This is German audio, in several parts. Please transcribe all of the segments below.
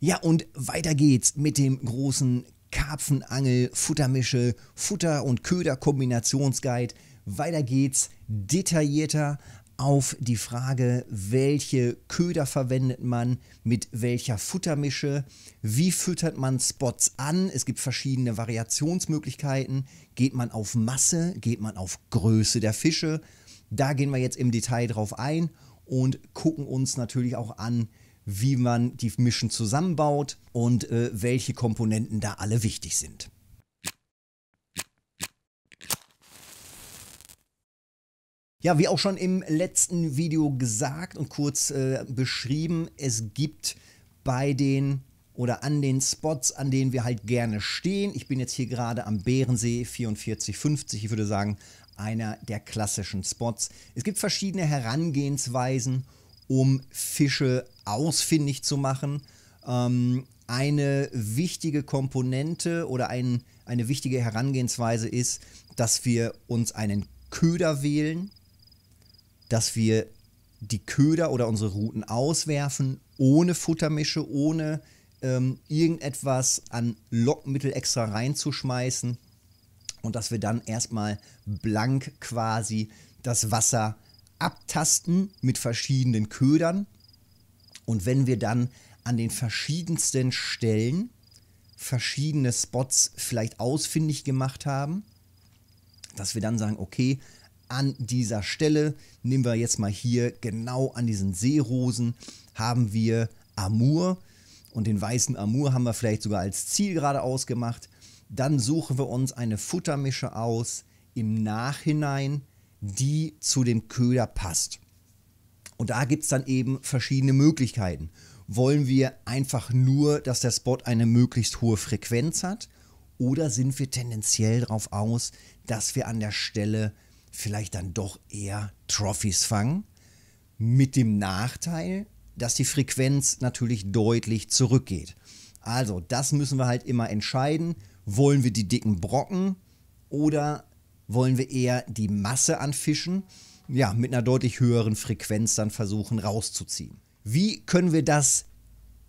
Ja, und weiter geht's mit dem großen Karpfenangel, Futtermische, Futter- und Köder-Kombinationsguide. Weiter geht's detaillierter auf die Frage, welche Köder verwendet man, mit welcher Futtermische, wie füttert man Spots an. Es gibt verschiedene Variationsmöglichkeiten. Geht man auf Masse, geht man auf Größe der Fische. Da gehen wir jetzt im Detail drauf ein und gucken uns natürlich auch an, wie man die Mischen zusammenbaut und äh, welche Komponenten da alle wichtig sind. Ja, wie auch schon im letzten Video gesagt und kurz äh, beschrieben, es gibt bei den oder an den Spots, an denen wir halt gerne stehen. Ich bin jetzt hier gerade am Bärensee 4450. Ich würde sagen, einer der klassischen Spots. Es gibt verschiedene Herangehensweisen um Fische ausfindig zu machen. Ähm, eine wichtige Komponente oder ein, eine wichtige Herangehensweise ist, dass wir uns einen Köder wählen, dass wir die Köder oder unsere Routen auswerfen, ohne Futtermische, ohne ähm, irgendetwas an Lockmittel extra reinzuschmeißen und dass wir dann erstmal blank quasi das Wasser abtasten mit verschiedenen Ködern. Und wenn wir dann an den verschiedensten Stellen verschiedene Spots vielleicht ausfindig gemacht haben, dass wir dann sagen, okay, an dieser Stelle nehmen wir jetzt mal hier genau an diesen Seerosen haben wir Amur und den weißen Amur haben wir vielleicht sogar als Ziel gerade ausgemacht. Dann suchen wir uns eine Futtermische aus im Nachhinein, die zu dem Köder passt. Und da gibt es dann eben verschiedene Möglichkeiten. Wollen wir einfach nur, dass der Spot eine möglichst hohe Frequenz hat? Oder sind wir tendenziell darauf aus, dass wir an der Stelle vielleicht dann doch eher Trophies fangen? Mit dem Nachteil, dass die Frequenz natürlich deutlich zurückgeht. Also, das müssen wir halt immer entscheiden. Wollen wir die dicken Brocken oder wollen wir eher die Masse an Fischen ja, mit einer deutlich höheren Frequenz dann versuchen rauszuziehen. Wie können wir das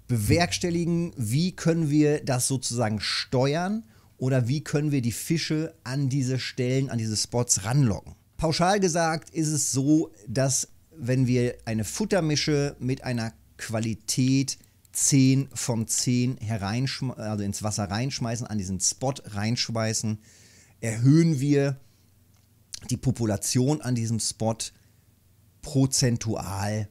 bewerkstelligen? Wie können wir das sozusagen steuern? Oder wie können wir die Fische an diese Stellen, an diese Spots ranlocken? Pauschal gesagt ist es so, dass wenn wir eine Futtermische mit einer Qualität 10 von 10 hereinschmeißen, also ins Wasser reinschmeißen, an diesen Spot reinschmeißen, erhöhen wir die Population an diesem Spot prozentual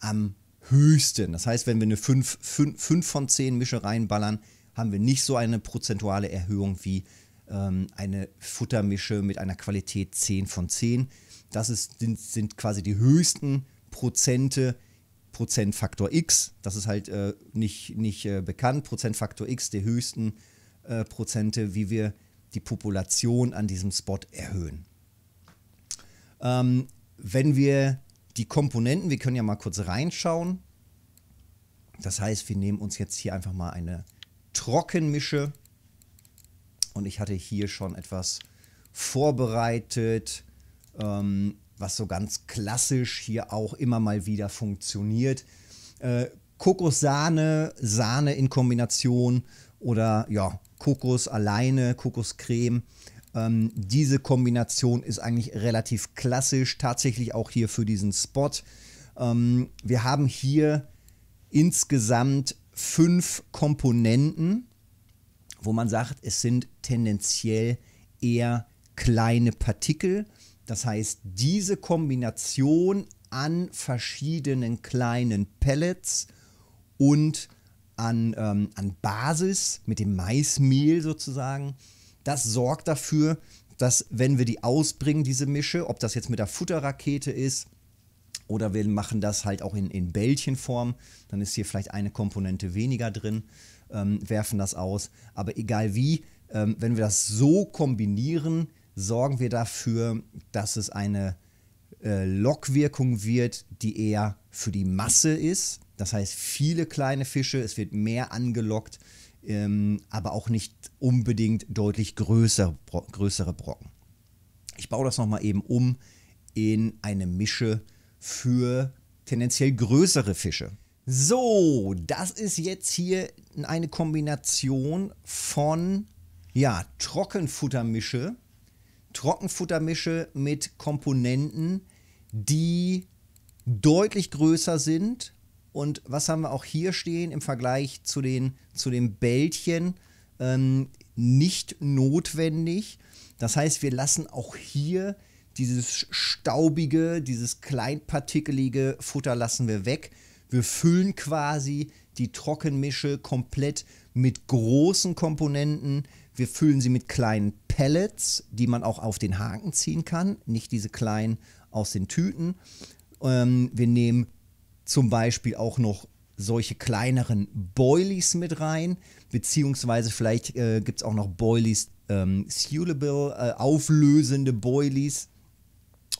am höchsten. Das heißt, wenn wir eine 5, 5, 5 von 10 Mische reinballern, haben wir nicht so eine prozentuale Erhöhung wie ähm, eine Futtermische mit einer Qualität 10 von 10. Das ist, sind, sind quasi die höchsten Prozente, Prozentfaktor X, das ist halt äh, nicht, nicht äh, bekannt, Prozentfaktor X der höchsten äh, Prozente, wie wir die Population an diesem Spot erhöhen. Ähm, wenn wir die Komponenten, wir können ja mal kurz reinschauen. Das heißt, wir nehmen uns jetzt hier einfach mal eine Trockenmische. Und ich hatte hier schon etwas vorbereitet, ähm, was so ganz klassisch hier auch immer mal wieder funktioniert. Äh, Kokos-Sahne, Sahne in Kombination oder ja, Kokos alleine, Kokoscreme. Ähm, diese Kombination ist eigentlich relativ klassisch, tatsächlich auch hier für diesen Spot. Ähm, wir haben hier insgesamt fünf Komponenten, wo man sagt, es sind tendenziell eher kleine Partikel. Das heißt, diese Kombination an verschiedenen kleinen Pellets und an, ähm, an Basis mit dem Maismehl sozusagen das sorgt dafür, dass wenn wir die ausbringen, diese Mische, ob das jetzt mit der Futterrakete ist oder wir machen das halt auch in, in Bällchenform, dann ist hier vielleicht eine Komponente weniger drin, ähm, werfen das aus. Aber egal wie, ähm, wenn wir das so kombinieren, sorgen wir dafür, dass es eine äh, Lockwirkung wird, die eher für die Masse ist. Das heißt, viele kleine Fische, es wird mehr angelockt, ähm, aber auch nicht unbedingt deutlich größer, bro größere Brocken. Ich baue das nochmal eben um in eine Mische für tendenziell größere Fische. So, das ist jetzt hier eine Kombination von ja, Trockenfuttermische, Trockenfuttermische mit Komponenten, die deutlich größer sind und was haben wir auch hier stehen im Vergleich zu den, zu den Bällchen? Ähm, nicht notwendig. Das heißt, wir lassen auch hier dieses staubige, dieses kleinpartikelige Futter lassen wir weg. Wir füllen quasi die Trockenmische komplett mit großen Komponenten. Wir füllen sie mit kleinen Pellets, die man auch auf den Haken ziehen kann, nicht diese kleinen aus den Tüten. Ähm, wir nehmen zum Beispiel auch noch solche kleineren Boilies mit rein, beziehungsweise vielleicht äh, gibt es auch noch Boilies, ähm, sealable, äh, auflösende Boilies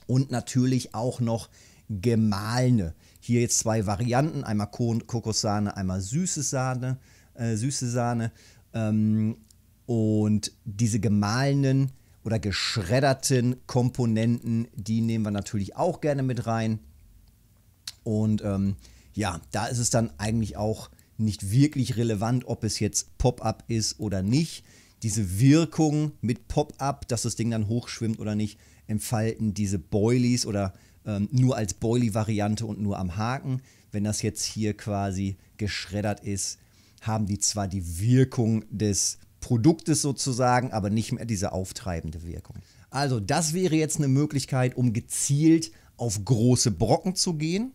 und natürlich auch noch gemahlene. Hier jetzt zwei Varianten, einmal Kokossahne, einmal süße Sahne, äh, süße Sahne. Ähm, und diese gemahlenen oder geschredderten Komponenten, die nehmen wir natürlich auch gerne mit rein. Und ähm, ja, da ist es dann eigentlich auch nicht wirklich relevant, ob es jetzt Pop-up ist oder nicht. Diese Wirkung mit Pop-up, dass das Ding dann hochschwimmt oder nicht, entfalten diese Boilies oder ähm, nur als Boilie-Variante und nur am Haken. Wenn das jetzt hier quasi geschreddert ist, haben die zwar die Wirkung des Produktes sozusagen, aber nicht mehr diese auftreibende Wirkung. Also das wäre jetzt eine Möglichkeit, um gezielt auf große Brocken zu gehen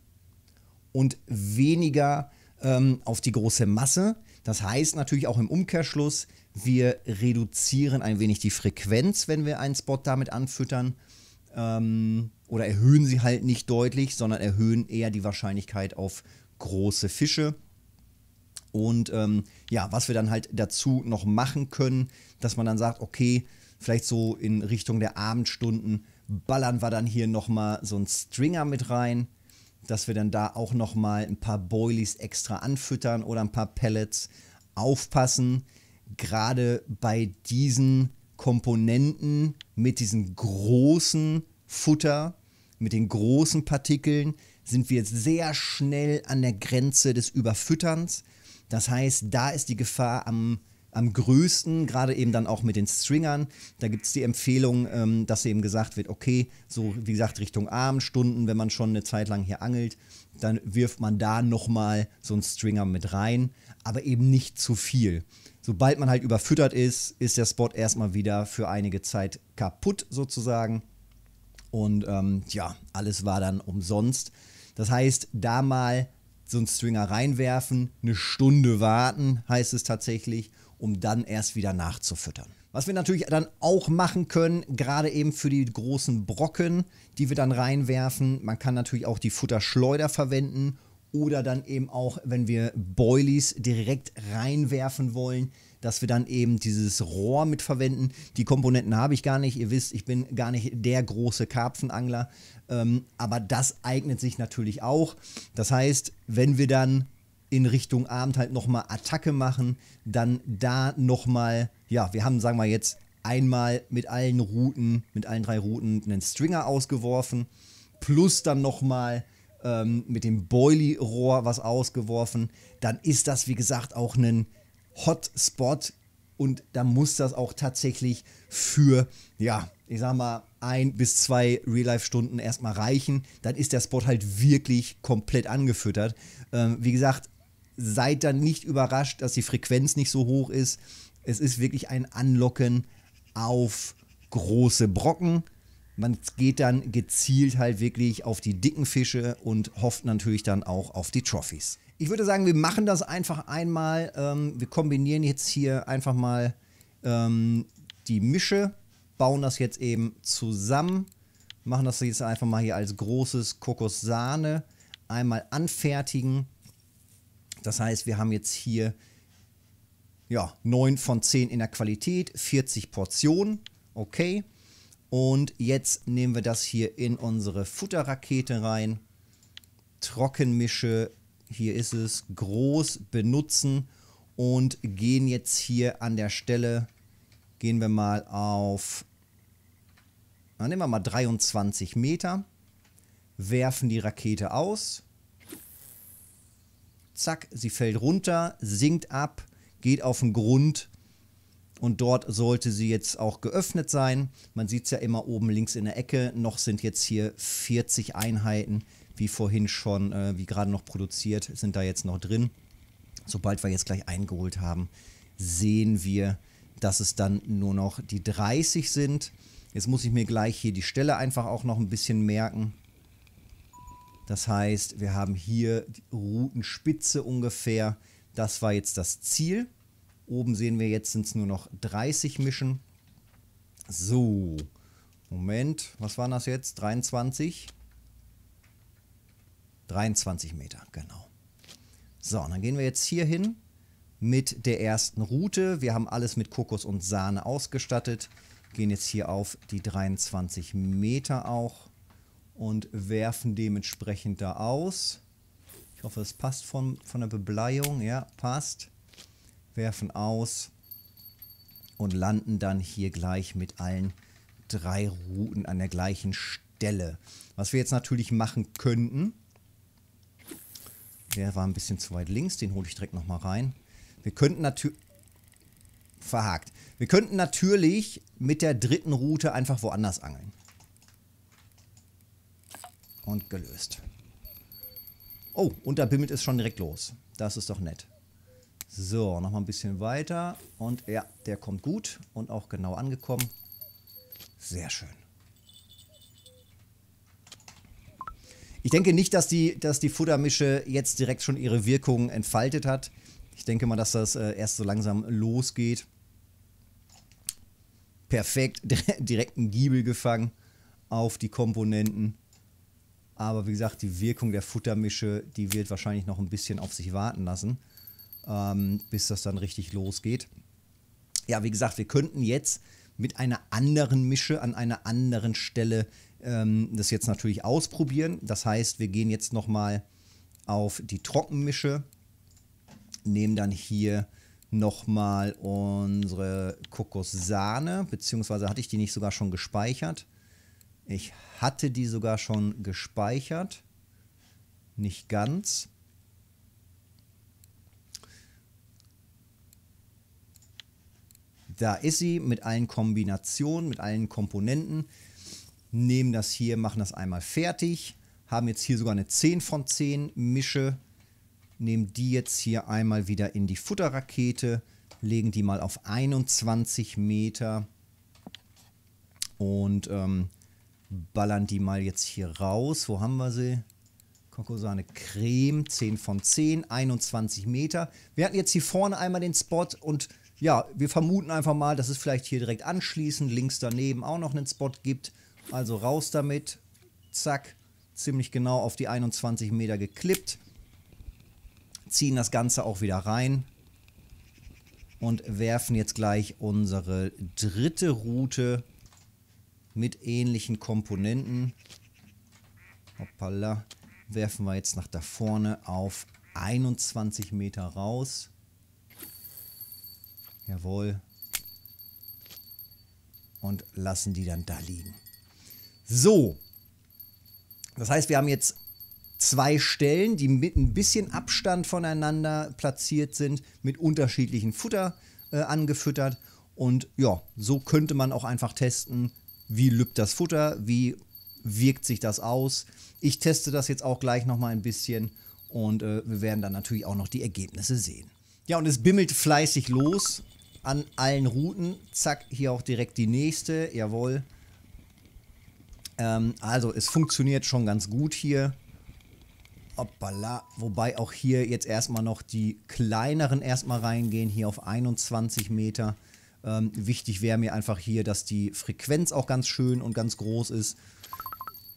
und weniger ähm, auf die große Masse. Das heißt natürlich auch im Umkehrschluss, wir reduzieren ein wenig die Frequenz, wenn wir einen Spot damit anfüttern. Ähm, oder erhöhen sie halt nicht deutlich, sondern erhöhen eher die Wahrscheinlichkeit auf große Fische. Und ähm, ja, was wir dann halt dazu noch machen können, dass man dann sagt, okay, vielleicht so in Richtung der Abendstunden ballern wir dann hier nochmal so einen Stringer mit rein dass wir dann da auch nochmal ein paar Boilies extra anfüttern oder ein paar Pellets. Aufpassen, gerade bei diesen Komponenten mit diesem großen Futter, mit den großen Partikeln, sind wir jetzt sehr schnell an der Grenze des Überfütterns. Das heißt, da ist die Gefahr am am größten, gerade eben dann auch mit den Stringern. Da gibt es die Empfehlung, ähm, dass eben gesagt wird, okay, so wie gesagt Richtung Abendstunden, wenn man schon eine Zeit lang hier angelt, dann wirft man da nochmal so einen Stringer mit rein, aber eben nicht zu viel. Sobald man halt überfüttert ist, ist der Spot erstmal wieder für einige Zeit kaputt sozusagen. Und ähm, ja, alles war dann umsonst. Das heißt, da mal so einen Stringer reinwerfen, eine Stunde warten, heißt es tatsächlich um dann erst wieder nachzufüttern. Was wir natürlich dann auch machen können, gerade eben für die großen Brocken, die wir dann reinwerfen. Man kann natürlich auch die Futterschleuder verwenden oder dann eben auch, wenn wir Boilies direkt reinwerfen wollen, dass wir dann eben dieses Rohr mit verwenden. Die Komponenten habe ich gar nicht. Ihr wisst, ich bin gar nicht der große Karpfenangler. Ähm, aber das eignet sich natürlich auch. Das heißt, wenn wir dann in Richtung Abend halt nochmal Attacke machen, dann da nochmal, ja, wir haben, sagen wir jetzt, einmal mit allen Routen, mit allen drei Routen einen Stringer ausgeworfen, plus dann nochmal ähm, mit dem Boilie-Rohr was ausgeworfen, dann ist das, wie gesagt, auch ein Hotspot und da muss das auch tatsächlich für, ja, ich sag mal, ein bis zwei Real-Life-Stunden erstmal reichen, dann ist der Spot halt wirklich komplett angefüttert. Ähm, wie gesagt, seid dann nicht überrascht, dass die Frequenz nicht so hoch ist. Es ist wirklich ein Anlocken auf große Brocken. Man geht dann gezielt halt wirklich auf die dicken Fische und hofft natürlich dann auch auf die Trophies. Ich würde sagen, wir machen das einfach einmal. Ähm, wir kombinieren jetzt hier einfach mal ähm, die Mische, bauen das jetzt eben zusammen, machen das jetzt einfach mal hier als großes Kokos Sahne einmal anfertigen. Das heißt, wir haben jetzt hier ja, 9 von 10 in der Qualität, 40 Portionen, okay. Und jetzt nehmen wir das hier in unsere Futterrakete rein. Trockenmische, hier ist es, groß benutzen und gehen jetzt hier an der Stelle, gehen wir mal auf, na, nehmen wir mal 23 Meter, werfen die Rakete aus zack, sie fällt runter, sinkt ab, geht auf den Grund und dort sollte sie jetzt auch geöffnet sein. Man sieht es ja immer oben links in der Ecke, noch sind jetzt hier 40 Einheiten, wie vorhin schon, äh, wie gerade noch produziert, sind da jetzt noch drin. Sobald wir jetzt gleich eingeholt haben, sehen wir, dass es dann nur noch die 30 sind. Jetzt muss ich mir gleich hier die Stelle einfach auch noch ein bisschen merken. Das heißt, wir haben hier die Routenspitze ungefähr. Das war jetzt das Ziel. Oben sehen wir, jetzt sind es nur noch 30 Mischen. So, Moment, was waren das jetzt? 23? 23 Meter, genau. So, und dann gehen wir jetzt hier hin mit der ersten Route. Wir haben alles mit Kokos und Sahne ausgestattet. Gehen jetzt hier auf die 23 Meter auch und werfen dementsprechend da aus. Ich hoffe, es passt von, von der Bebleiung. Ja, passt. Werfen aus und landen dann hier gleich mit allen drei Routen an der gleichen Stelle. Was wir jetzt natürlich machen könnten. Der war ein bisschen zu weit links, den hole ich direkt nochmal rein. Wir könnten natürlich... Verhakt. Wir könnten natürlich mit der dritten Route einfach woanders angeln und gelöst. Oh, und da bimmelt es schon direkt los. Das ist doch nett. So, nochmal ein bisschen weiter. Und ja, der kommt gut und auch genau angekommen. Sehr schön. Ich denke nicht, dass die, dass die Futtermische jetzt direkt schon ihre Wirkung entfaltet hat. Ich denke mal, dass das äh, erst so langsam losgeht. Perfekt, direkt einen Giebel gefangen auf die Komponenten. Aber wie gesagt, die Wirkung der Futtermische, die wird wahrscheinlich noch ein bisschen auf sich warten lassen, ähm, bis das dann richtig losgeht. Ja, wie gesagt, wir könnten jetzt mit einer anderen Mische an einer anderen Stelle ähm, das jetzt natürlich ausprobieren. Das heißt, wir gehen jetzt nochmal auf die Trockenmische, nehmen dann hier nochmal unsere Kokosahne, beziehungsweise hatte ich die nicht sogar schon gespeichert. Ich hatte die sogar schon gespeichert. Nicht ganz. Da ist sie mit allen Kombinationen, mit allen Komponenten. Nehmen das hier, machen das einmal fertig. Haben jetzt hier sogar eine 10 von 10 Mische. Nehmen die jetzt hier einmal wieder in die Futterrakete. Legen die mal auf 21 Meter. Und ähm, ballern die mal jetzt hier raus. Wo haben wir sie? Kokosane Creme, 10 von 10, 21 Meter. Wir hatten jetzt hier vorne einmal den Spot und ja, wir vermuten einfach mal, dass es vielleicht hier direkt anschließend links daneben auch noch einen Spot gibt. Also raus damit. Zack. Ziemlich genau auf die 21 Meter geklippt. Ziehen das Ganze auch wieder rein. Und werfen jetzt gleich unsere dritte Route mit ähnlichen Komponenten. Hoppala. Werfen wir jetzt nach da vorne auf 21 Meter raus. Jawohl. Und lassen die dann da liegen. So. Das heißt, wir haben jetzt zwei Stellen, die mit ein bisschen Abstand voneinander platziert sind, mit unterschiedlichen Futter äh, angefüttert. Und ja, so könnte man auch einfach testen, wie lübt das Futter, wie wirkt sich das aus. Ich teste das jetzt auch gleich nochmal ein bisschen und äh, wir werden dann natürlich auch noch die Ergebnisse sehen. Ja, und es bimmelt fleißig los an allen Routen. Zack, hier auch direkt die nächste. Jawohl. Ähm, also, es funktioniert schon ganz gut hier. Hoppala. Wobei auch hier jetzt erstmal noch die kleineren erstmal reingehen. Hier auf 21 Meter. Ähm, wichtig wäre mir einfach hier, dass die Frequenz auch ganz schön und ganz groß ist.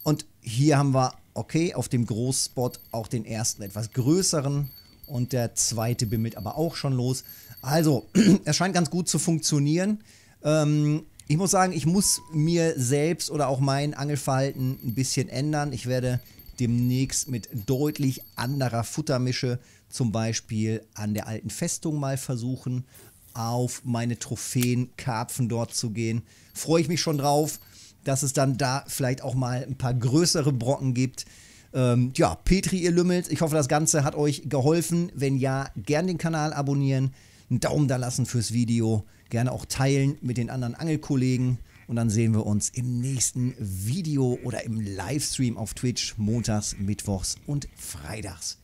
Und hier haben wir, okay, auf dem Großspot auch den ersten etwas größeren und der zweite bimmelt aber auch schon los. Also, es scheint ganz gut zu funktionieren. Ähm, ich muss sagen, ich muss mir selbst oder auch mein Angelverhalten ein bisschen ändern. Ich werde demnächst mit deutlich anderer Futtermische zum Beispiel an der alten Festung mal versuchen, auf meine Trophäenkarpfen dort zu gehen. Freue ich mich schon drauf, dass es dann da vielleicht auch mal ein paar größere Brocken gibt. Ähm, ja, Petri, ihr Lümmels, ich hoffe, das Ganze hat euch geholfen. Wenn ja, gern den Kanal abonnieren, einen Daumen da lassen fürs Video, gerne auch teilen mit den anderen Angelkollegen. Und dann sehen wir uns im nächsten Video oder im Livestream auf Twitch montags, mittwochs und freitags.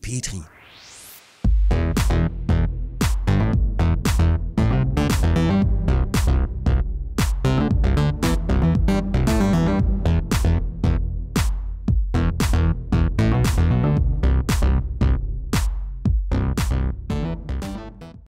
Petri.